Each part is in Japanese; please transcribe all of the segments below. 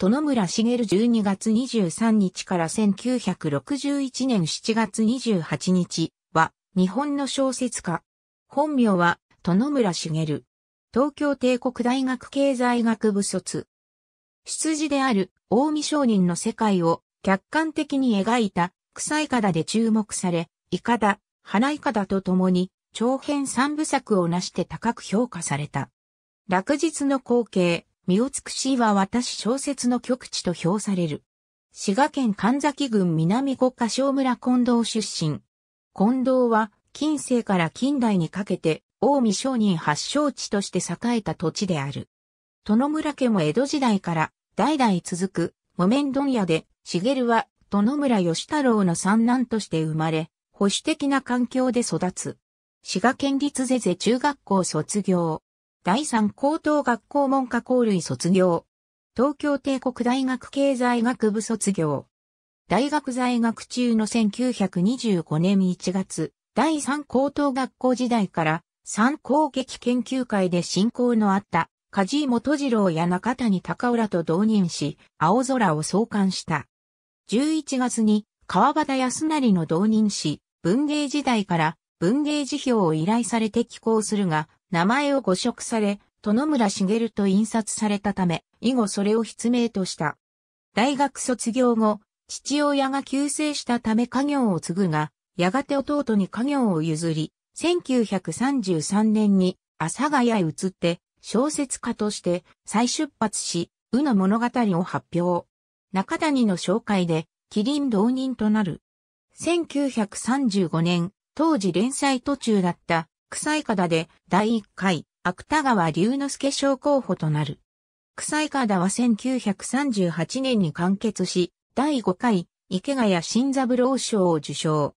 殿村茂12月23日から1961年7月28日は日本の小説家。本名は殿村茂。東京帝国大学経済学部卒。出自である大見商人の世界を客観的に描いた草いかだで注目され、いかだ、花いかだと共に長編三部作を成して高く評価された。落日の光景、三尾つくしは私小説の極地と評される。滋賀県神崎郡南五箇所村近藤出身。近藤は、近世から近代にかけて、近江商人発祥地として栄えた土地である。殿村家も江戸時代から代々続く木綿問屋で、茂は殿村義太郎の三男として生まれ、保守的な環境で育つ。滋賀県立是々中学校卒業。第三高等学校文科校類卒業。東京帝国大学経済学部卒業。大学在学中の1925年1月、第三高等学校時代から三高劇研究会で進行のあった梶井元次郎や中谷高浦と同任し、青空を創刊した。11月に川端康成の同任し、文芸時代から文芸辞表を依頼されて寄稿するが、名前を誤植され、殿村茂と印刷されたため、以後それを筆名とした。大学卒業後、父親が急世したため家業を継ぐが、やがて弟に家業を譲り、1933年に阿佐ヶ谷へ移って小説家として再出発し、うの物語を発表。中谷の紹介で、麒麟同人となる。1935年、当時連載途中だった臭い方で第1回芥川龍之介賞候補となる。臭い方は1938年に完結し、第5回池谷新三郎賞を受賞。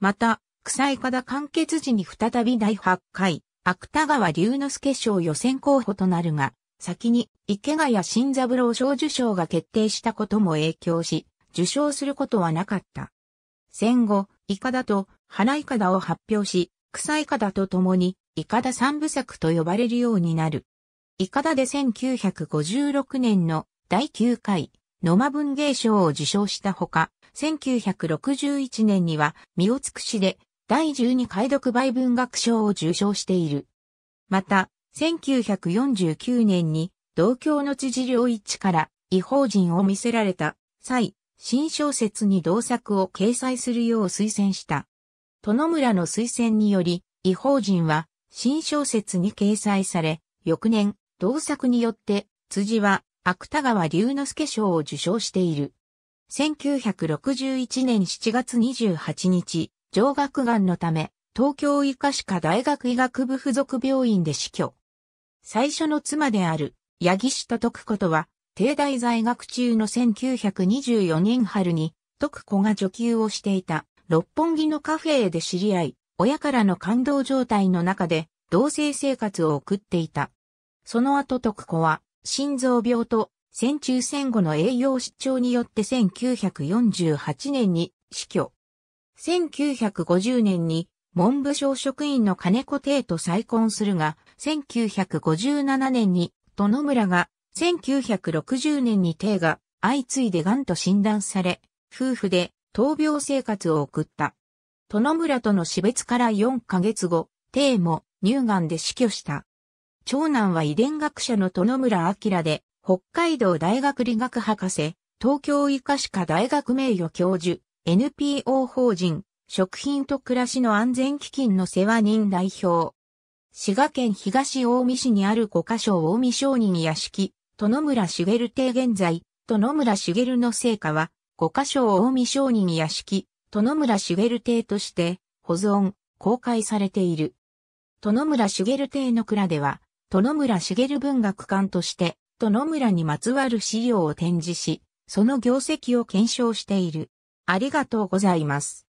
また、臭い方完結時に再び第8回芥川龍之介賞予選候補となるが、先に池谷新三郎賞受賞が決定したことも影響し、受賞することはなかった。戦後、イカダと花イカダを発表し、草いかだと共に、いかだ三部作と呼ばれるようになる。いかだで1956年の第9回、野間文芸賞を受賞したほか、1961年には、三尾尽くしで、第12回読売文学賞を受賞している。また、1949年に、同郷の知事良一から、異邦人を見せられた際、新小説に同作を掲載するよう推薦した。殿村の推薦により、異邦人は新小説に掲載され、翌年、同作によって、辻は芥川龍之介賞を受賞している。1961年7月28日、上学癌のため、東京医科歯科大学医学部附属病院で死去。最初の妻である、八木氏と徳子とは、帝大在学中の1924年春に、徳子が女給をしていた。六本木のカフェで知り合い、親からの感動状態の中で同性生活を送っていた。その後徳子は心臓病と戦中戦後の栄養失調によって1948年に死去。1950年に文部省職員の金子帝と再婚するが、1957年に野村が、1960年に帝が相次いで癌と診断され、夫婦で闘病生活を送った。殿村との死別から4ヶ月後、帝も乳がんで死去した。長男は遺伝学者の殿村明で、北海道大学理学博士、東京医科歯科大学名誉教授、NPO 法人、食品と暮らしの安全基金の世話人代表。滋賀県東近江市にある5ヶ所近江商人屋敷、殿村茂邸現在、殿村茂の成果は、五箇所を近江商人屋敷、殿村茂邸として保存、公開されている。殿村茂邸の蔵では、殿村茂文学館として、殿村にまつわる資料を展示し、その業績を検証している。ありがとうございます。